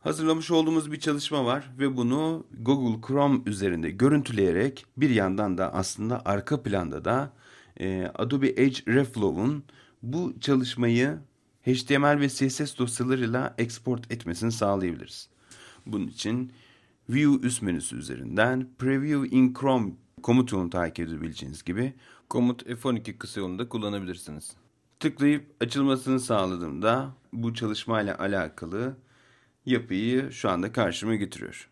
Hazırlamış olduğumuz bir çalışma var ve bunu Google Chrome üzerinde görüntüleyerek bir yandan da aslında arka planda da e, Adobe Edge Reflow'un bu çalışmayı HTML ve CSS dosyalarıyla export etmesini sağlayabiliriz. Bunun için View üst menüsü üzerinden Preview in Chrome komutunu takip edebileceğiniz gibi komut F12 kısa yolunu kullanabilirsiniz. Tıklayıp açılmasını sağladığımda bu çalışmayla alakalı yapıyı şu anda karşıma getiriyor.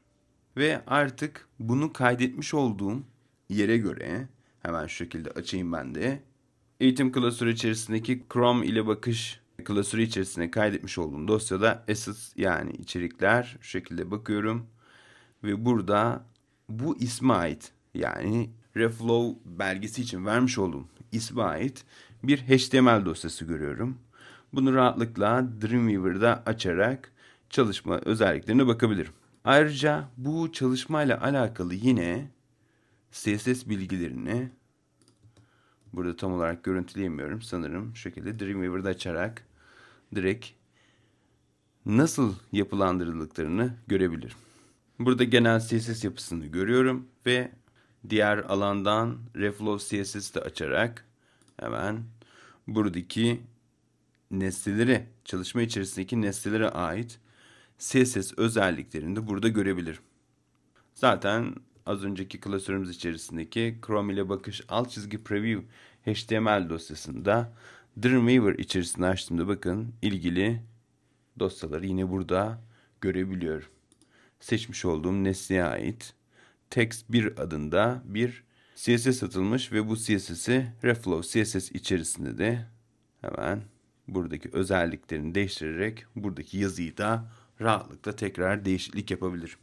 Ve artık bunu kaydetmiş olduğum yere göre hemen şu şekilde açayım ben de. Eğitim klasörü içerisindeki Chrome ile bakış klasörü içerisine kaydetmiş olduğum dosyada assets yani içerikler şu şekilde bakıyorum. Ve burada bu isme ait yani Reflow belgesi için vermiş olduğum isme ait bir HTML dosyası görüyorum. Bunu rahatlıkla Dreamweaver'da açarak çalışma özelliklerine bakabilirim. Ayrıca bu çalışmayla alakalı yine CSS bilgilerini burada tam olarak görüntüleyemiyorum sanırım. Şu şekilde Dreamweaver'da açarak direkt nasıl yapılandırıldıklarını görebilirim. Burada genel CSS yapısını görüyorum ve diğer alandan Reflow CSS de açarak hemen buradaki nesneleri, çalışma içerisindeki nesnelere ait CSS özelliklerini de burada görebilir. Zaten az önceki klasörümüz içerisindeki Chrome ile bakış alt çizgi preview HTML dosyasında Dreamweaver içerisinde açtığımda bakın ilgili dosyaları yine burada görebiliyorum. Seçmiş olduğum nesneye ait text 1 adında bir CSS atılmış ve bu CSS'i Reflow CSS içerisinde de hemen buradaki özelliklerini değiştirerek buradaki yazıyı da rahatlıkla tekrar değişiklik yapabilir.